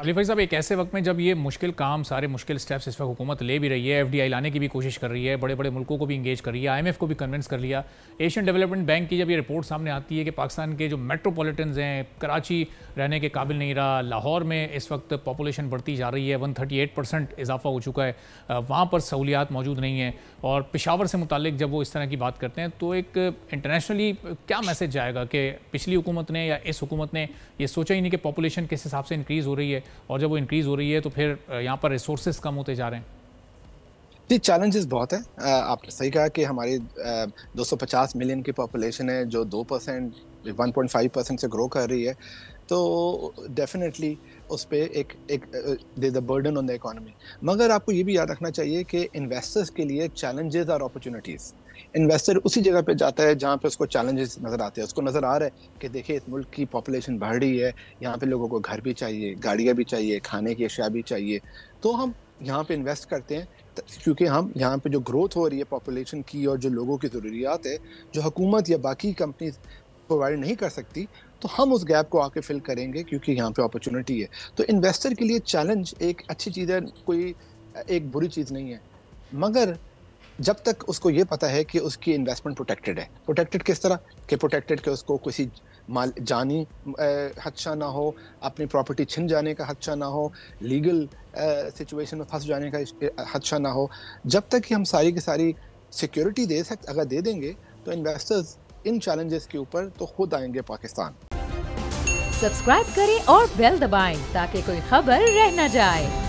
अली साहब एक ऐसे वक्त में जब ये मुश्किल काम सारे मुश्किल स्टेप्स इस वक्त हुकूमत ले भी रही है एफडीआई लाने की भी कोशिश कर रही है बड़े बड़े मुल्कों को भी इंगेज कर रही है आईएमएफ को भी कन्विंस कर लिया एशियन डेवलपमेंट बैंक की जब ये रिपोर्ट सामने आती है कि पाकिस्तान के जो मेट्रोपोलिटन हैं कराची रहने के काबिल नहीं रहा लाहौर में इस वक्त पॉपुलेशन बढ़ती जा रही है वन इजाफा हो चुका है वहाँ पर सहूलियात मौजूद नहीं है और पेशावर से मुतल जब वो इस तरह की बात करते हैं तो एक इंटरनेशनली क्या मैसेज जाएगा कि पिछली हुकूमत ने या इस हुकूमत ने यह सोचा ही नहीं कि पॉपुलेशन किस हिसाब से इंक्रीज़ हो रही है और जब वो इंक्रीज़ हो रही है तो फिर यहाँ पर रिसोर्सेज कम होते जा रहे हैं जी चैलेंजेस बहुत हैं आपने सही कहा कि हमारी 250 मिलियन की पॉपुलेशन है जो दो percent one point five percent से ग्रो कर रही है तो डेफिनेटली उस पर एक एक दे the burden on the economy मगर आपको ये भी याद रखना चाहिए कि इन्वेस्टर्स के लिए चैलेंजेस और अपॉर्चुनिटीज़ इन्वेस्टर उसी जगह पे जाता है जहाँ पे उसको चैलेंजेस नज़र आते हैं उसको नज़र आ रहा है कि देखिए इस मुल्क की पॉपुलेशन बढ़ रही है यहाँ पे लोगों को घर भी चाहिए गाड़ियाँ भी चाहिए खाने की अशिया भी चाहिए तो हम यहाँ पे इन्वेस्ट करते हैं क्योंकि हम यहाँ पे जो ग्रोथ हो रही है पॉपुलेशन की और जो लोगों की ज़रूरियात है जो हुकूमत या बाकी कंपनी प्रोवाइड नहीं कर सकती तो हम उस गैप को आके फिल करेंगे क्योंकि यहाँ पे अपॉर्चुनिटी है तो इन्वेस्टर के लिए चैलेंज एक अच्छी चीज़ है कोई एक बुरी चीज़ नहीं है मगर जब तक उसको ये पता है कि उसकी इन्वेस्टमेंट प्रोटेक्टेड है प्रोटेक्टेड किस तरह कि प्रोटेक्टेड के उसको किसी माल जानी हदशा ना हो अपनी प्रॉपर्टी छिन जाने का हदशा ना हो लीगल सिचुएशन में फंस जाने का हदशा ना हो जब तक कि हम सारी की सारी सिक्योरिटी दे सकते अगर दे देंगे तो इन्वेस्टर्स इन चैलेंजेस के ऊपर तो खुद आएंगे पाकिस्तान सब्सक्राइब करें और बेल दबाएं ताकि कोई खबर रह न जाए